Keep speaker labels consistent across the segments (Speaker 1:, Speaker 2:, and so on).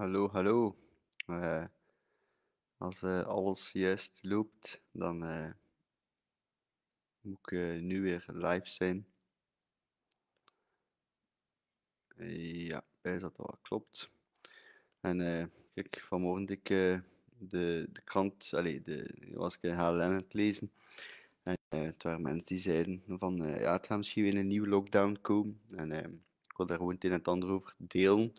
Speaker 1: hallo, hallo. Eh, als eh, alles juist loopt, dan eh, moet ik nu weer live zijn. ja, is dat wel klopt. En kijk, vanmorgen ik de, de krant, allez, de, was ik in HLN aan het lezen. En het waren mensen die zeiden van, ja, het gaat misschien weer een nieuwe lockdown komen. En ik wil daar gewoon het een en het ander over delen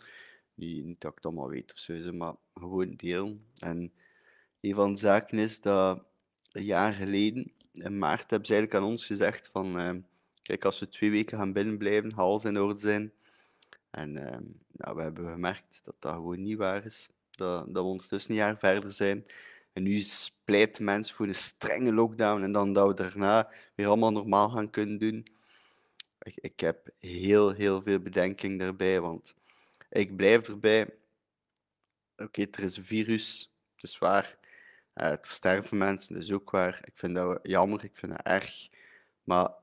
Speaker 1: niet dat ik het allemaal weet of zo, maar gewoon deel. En een van de zaken is dat een jaar geleden, in maart, hebben ze eigenlijk aan ons gezegd van... Ehm, kijk, als we twee weken gaan binnenblijven, hal ze in orde zijn. En ehm, nou, we hebben gemerkt dat dat gewoon niet waar is. Dat, dat we ondertussen een jaar verder zijn. En nu splijt mensen voor de strenge lockdown. En dan dat we daarna weer allemaal normaal gaan kunnen doen. Ik, ik heb heel, heel veel bedenking daarbij. Want ik blijf erbij. Oké, er is een virus, Het is waar. Uh, er sterven mensen, dat is ook waar. Ik vind dat jammer, ik vind dat erg. Maar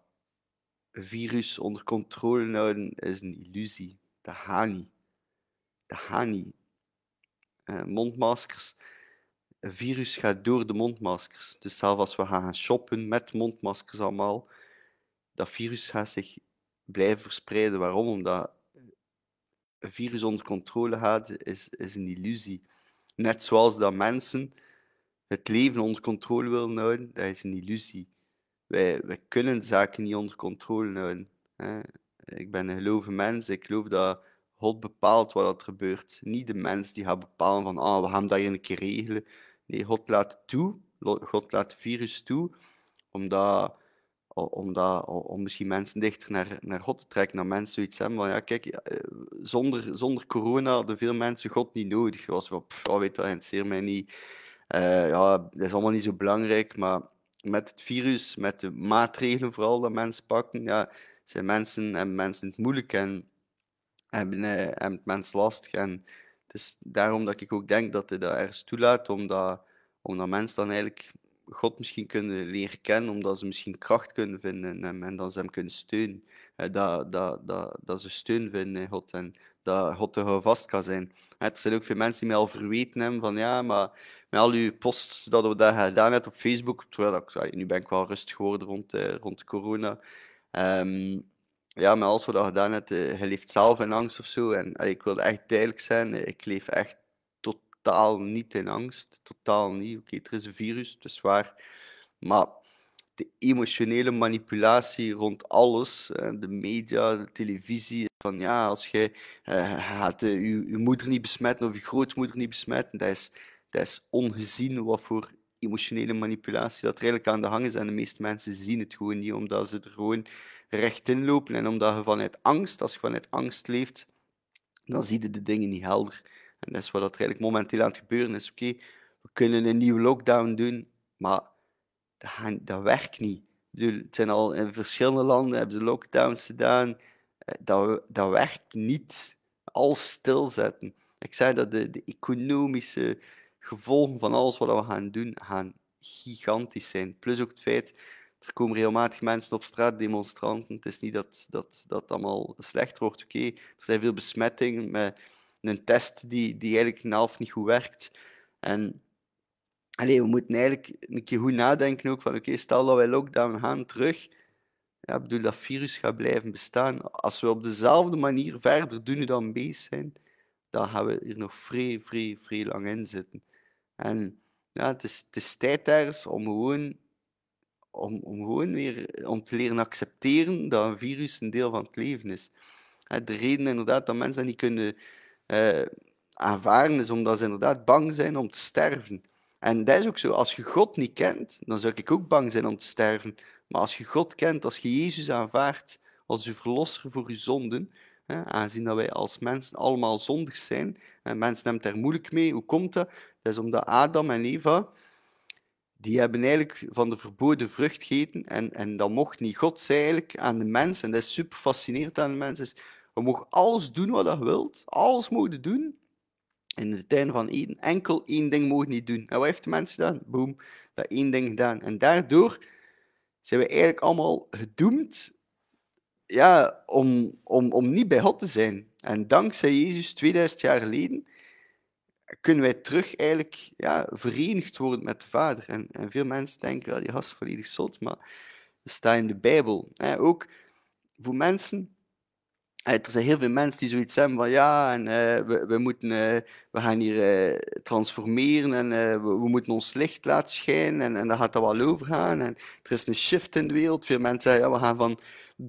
Speaker 1: virus onder controle houden is een illusie. Dat gaat niet. Dat gaat niet. Eh, mondmaskers. Een virus gaat door de mondmaskers. Dus zelfs als we gaan shoppen met mondmaskers allemaal, dat virus gaat zich blijven verspreiden. Waarom? Omdat virus onder controle gaat, is, is een illusie. Net zoals dat mensen het leven onder controle willen houden, dat is een illusie. Wij, wij kunnen zaken niet onder controle houden. Hè? Ik ben een gelovig mens, ik geloof dat God bepaalt wat er gebeurt. Niet de mens die gaat bepalen van, ah, we gaan dat hier een keer regelen. Nee, God laat toe, God laat het virus toe, omdat om, dat, om misschien mensen dichter naar, naar God te trekken, naar mensen zoiets hebben ja, kijk, eh, zonder, zonder corona hadden veel mensen God niet nodig. Je was van, pff, oh, weet dat, interesseert mij niet. Uh, ja, dat is allemaal niet zo belangrijk, maar met het virus, met de maatregelen vooral dat mensen pakken, ja, zijn mensen en mensen het moeilijk en eh, hebben, het mensen lastig. En het is daarom dat ik ook denk dat het dat ergens toelaat, omdat, omdat mensen dan eigenlijk God misschien kunnen leren kennen, omdat ze misschien kracht kunnen vinden en dat ze hem kunnen steunen. dat, dat, dat, dat ze steun vinden in God en dat God te vast kan zijn. er zijn ook veel mensen die mij al verweten hebben van ja, maar met al uw posts dat we daar gedaan hebben op Facebook, terwijl ik, nu ben ik wel rustig geworden rond, eh, rond corona. Um, ja, maar als wat dat gedaan hebt, eh, je leeft zelf in angst of zo. En ik wil echt duidelijk zijn, ik leef echt totaal niet in angst, totaal niet. Oké, er is een virus, het is waar. Maar de emotionele manipulatie rond alles, de media, de televisie, van ja, als jij eh, gaat eh, je, je, moeder niet besmetten of je grootmoeder niet besmetten, dat is, dat is ongezien wat voor emotionele manipulatie dat er eigenlijk aan de hang is. En de meeste mensen zien het gewoon niet, omdat ze er gewoon recht in lopen. En omdat je vanuit angst, als je vanuit angst leeft, dan zie je de dingen niet helder. En dat is wat er eigenlijk momenteel aan het gebeuren is. Oké, we kunnen een nieuwe lockdown doen, maar dat, werkt niet. Ik bedoel, het zijn al in verschillende landen hebben ze lockdowns gedaan. Eh, dat, dat werkt niet. Alles stilzetten. Ik zei dat de, de economische gevolgen van alles wat we gaan doen, gaan gigantisch zijn. Plus ook het feit, er komen regelmatig mensen op straat, demonstranten. Het is niet dat dat, dat allemaal slecht wordt. Oké, er zijn veel besmettingen, maar een test die, die eigenlijk in niet goed werkt. En allez, we moeten eigenlijk een keer goed nadenken ook van oké, stel dat wij lockdown gaan terug, ja, bedoel, dat virus gaat blijven bestaan. Als we op dezelfde manier verder doen dan bezig zijn, dan gaan we hier nog vrij, vrij, vrij lang in zitten. En ja, het, is, het is tijd ergens om gewoon, om, om gewoon weer om te leren accepteren dat een virus een deel van het leven is. De reden inderdaad dat mensen dat niet kunnen uh, aanvaarden, is omdat ze inderdaad bang zijn om te sterven. En dat is ook zo. Als je God niet kent, dan zou ik ook bang zijn om te sterven. Maar als je God kent, als je Jezus aanvaardt als je verlosser voor je zonden, hè, aangezien dat wij als mensen allemaal zondig zijn, en mensen nemen daar moeilijk mee, hoe komt dat? Dat is omdat Adam en Eva, die hebben eigenlijk van de verboden vrucht gegeten en, en dat mocht niet. God zei eigenlijk aan de mens, en dat is super fascinerend aan de mens, is je mag alles doen wat je wilt. Alles mogen doen. In de tijden van Eden, enkel één ding mogen niet doen. En wat heeft de mens gedaan? Boom, dat één ding gedaan. En daardoor zijn we eigenlijk allemaal gedoemd ja, om, om, om niet bij God te zijn. En dankzij Jezus 2000 jaar geleden kunnen wij terug eigenlijk ja, verenigd worden met de Vader. En, en veel mensen denken, wel, die gast volledig zot, maar dat staat in de Bijbel. Ook voor mensen er zijn heel veel mensen die zoiets hebben van ja, en, eh, we, moeten, eh, we gaan hier eh, transformeren en we, we, moeten ons licht laten schijnen en, en daar gaat dat wel over gaan. En er is een shift in de wereld. Veel mensen zeggen ja, we gaan van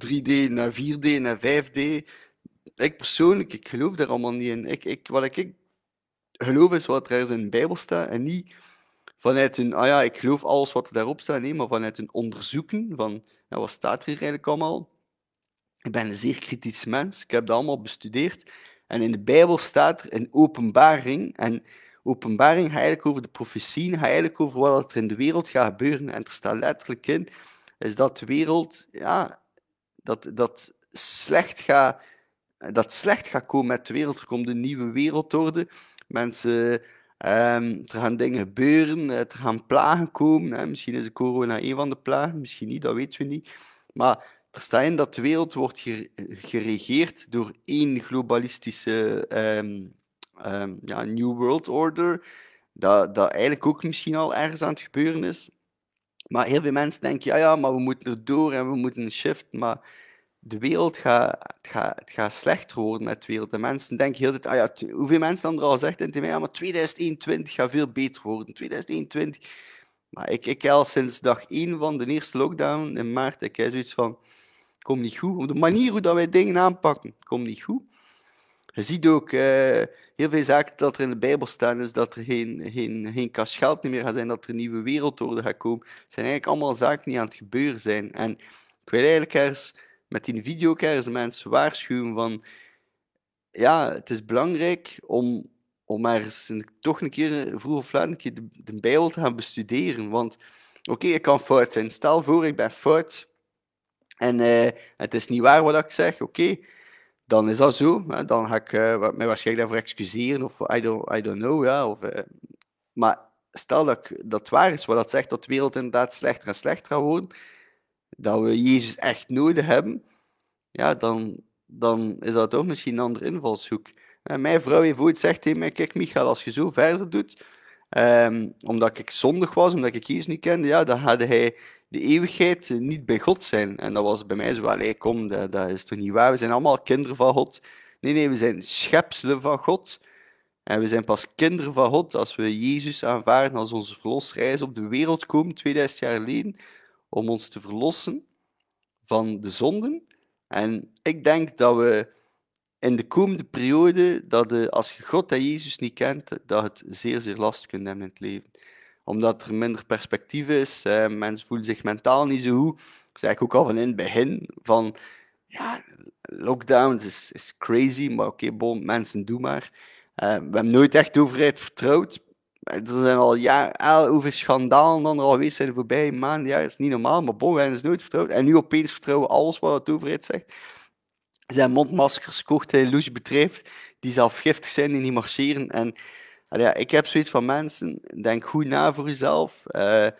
Speaker 1: 3D naar 4D naar 5D. Ik persoonlijk, ik geloof daar allemaal niet in. Ik, wat ik, geloof is wat er in de Bijbel staat en niet vanuit een, ah ja, ik geloof alles wat er daarop staat, nee, maar vanuit een onderzoeken van wat staat er hier eigenlijk allemaal ik ben een zeer kritisch mens, ik heb dat allemaal bestudeerd. En in de Bijbel staat er een openbaring. En openbaring gaat eigenlijk over de profetieën, gaat eigenlijk over wat er in de wereld gaat gebeuren. En er staat letterlijk in, is dat de wereld, ja, dat, dat, slecht, gaat, dat slecht gaat komen met de wereld. Er komt een nieuwe wereldorde. Mensen... Ehm, er gaan dingen gebeuren, eh, er gaan plagen komen. Hè. Misschien is de corona een van de plagen, misschien niet, dat weten we niet. Maar er staat in dat de wereld wordt geregeerd door één globalistische ehm, ehm, ja, New World Order, dat, dat eigenlijk ook misschien al ergens aan het gebeuren is. Maar heel veel mensen denken, ja, ja, maar we moeten er door en we moeten een shift. Maar de wereld gaat, gaat, het gaat slechter worden met de wereld. De mensen denken heel dit, ah ja, hoeveel mensen dan er al zegt in ja, maar 2021 gaat veel beter worden. 2021. Maar ik, ik al sinds dag één van de eerste lockdown in maart, ik heb zoiets van, komt niet goed. Op de manier hoe dat wij dingen aanpakken, komt niet goed. Je ziet ook eh, heel veel zaken dat er in de Bijbel staan, is dat er geen, geen, geen kas geld meer gaat zijn, dat er een nieuwe wereldorde gaat komen. Het zijn eigenlijk allemaal zaken die aan het gebeuren zijn. En ik wil eigenlijk ergens met die video mensen waarschuwen van, ja, het is belangrijk om, om ergens toch een keer, vroeg of laat, een keer de, Bijbel te gaan bestuderen. Want, oké, ik kan fout zijn. Stel voor, ik ben fout en eh, het is niet waar wat ik zeg, oké, dan is dat zo. Hè, dan ga ik eh, mij waarschijnlijk daarvoor excuseren of I don't, I don't know. Ja, of, eh, maar stel dat, dat waar is wat dat zegt, dat de wereld inderdaad slechter en slechter gaat worden, dat we Jezus echt nodig hebben, ja, dan, dan is dat toch misschien een andere invalshoek. mijn vrouw heeft ooit gezegd tegen mij, kijk Michael, als je zo verder doet, ehm, omdat ik zondig was, omdat ik Jezus niet kende, ja, dan had hij de eeuwigheid niet bij God zijn. En dat was bij mij zo, allee, kom, dat, dat is toch niet waar? We zijn allemaal kinderen van God. Nee, nee, we zijn schepselen van God. En we zijn pas kinderen van God als we Jezus aanvaarden als onze verlosser. op de wereld komen 2000 jaar geleden om ons te verlossen van de zonden. En ik denk dat we in de komende periode, dat als je God en Jezus niet kent, dat het zeer, zeer lastig kunt hebben in het leven omdat er minder perspectief is. Uh, mensen voelen zich mentaal niet zo goed. Ik zei ik ook al van in het begin, van ja, lockdowns is, is crazy, maar oké, okay, bon, mensen, doen maar. Eh, we hebben nooit echt de overheid vertrouwd. Er zijn al jaren, over schandalen dan er al geweest zijn voorbij voorbije maanden, jaar is niet normaal, maar bon, we hebben dus nooit vertrouwd. En nu opeens vertrouwen alles wat de overheid zegt. Zijn mondmaskers kocht hij louche betreft die zelf giftig zijn, en die marcheren. En ja, ik heb zoiets van mensen. Denk goed na voor jezelf. Uh, er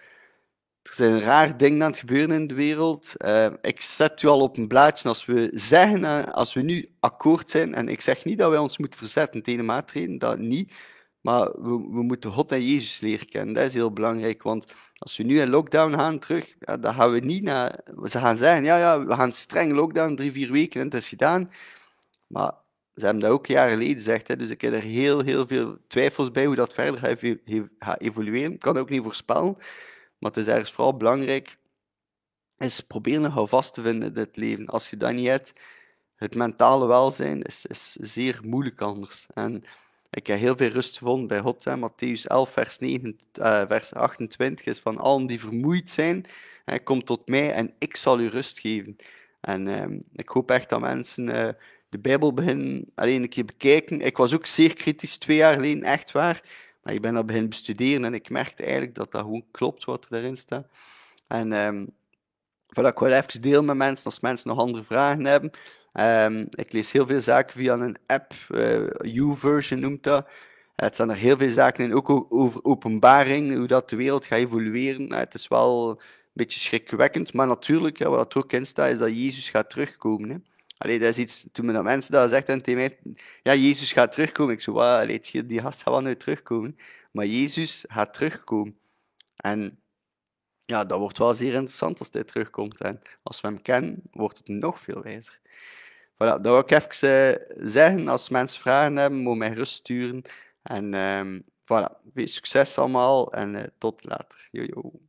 Speaker 1: zijn raar dingen aan het gebeuren in de wereld. Eh, ik zet u al op een blaadje als we zeggen, eh, als we nu akkoord zijn. En ik zeg niet dat wij ons moeten verzetten tegen maatregelen, dat niet. Maar we, we moeten God en Jezus leren kennen. Dat is heel belangrijk. Want als we nu in lockdown gaan terug, ja, dan gaan we niet naar. Ze gaan zeggen: ja, ja, we gaan streng lockdown, drie, vier weken en het is gedaan. Maar ze hebben dat ook jaren geleden gezegd, hè, dus ik heb er heel, heel veel twijfels bij hoe dat verder gaat, evolueren. Ik kan ook niet voorspellen, maar het is ergens vooral belangrijk, is proberen een vast te vinden in het leven. Als je dat niet hebt, het mentale welzijn is, is zeer moeilijk anders. En ik heb heel veel rust gevonden bij God. Hè. Matthäus 11, vers, 9, eh, vers 28 is van allen die vermoeid zijn, hè, kom tot mij en ik zal u rust geven. En ehm, ik hoop echt dat mensen... Eh, de Bijbel beginnen alleen een keer bekijken. Ik was ook zeer kritisch twee jaar geleden, echt waar. Maar ik ben dat beginnen bestuderen en ik merkte eigenlijk dat dat gewoon klopt wat er daarin staat. En um, ik wel even deel met mensen als mensen nog andere vragen hebben. Ehm, ik lees heel veel zaken via een app, uh, YouVersion noemt dat. het zijn er heel veel zaken in, ook over openbaring, hoe dat de wereld gaat evolueren. Nou, het is wel een beetje schrikwekkend, maar natuurlijk, wat er ook in staat, is dat Jezus gaat terugkomen. Allee, dat is iets, toen mijn mensen dat zegt en tegen mij, ja, Jezus gaat terugkomen. Ik zo, wat, die gast gaat wel nu terugkomen. Maar Jezus gaat terugkomen. En ja, dat wordt wel zeer interessant als hij terugkomt. En als we hem kennen, wordt het nog veel wijzer. Voilà, dat wil ik even eh, zeggen. Als mensen vragen hebben, moet mij rust sturen. En um, voilà, veel succes allemaal en eh, tot later. Jojo.